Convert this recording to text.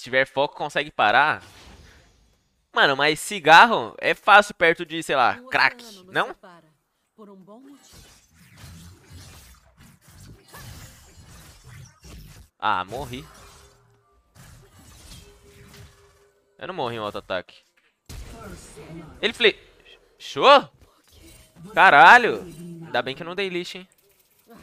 se tiver foco, consegue parar. Mano, mas cigarro é fácil perto de, sei lá, crack, não? Ah, morri. Eu não morri em outro ataque. Ele fle... Show? Caralho! Ainda bem que eu não dei lixo, hein?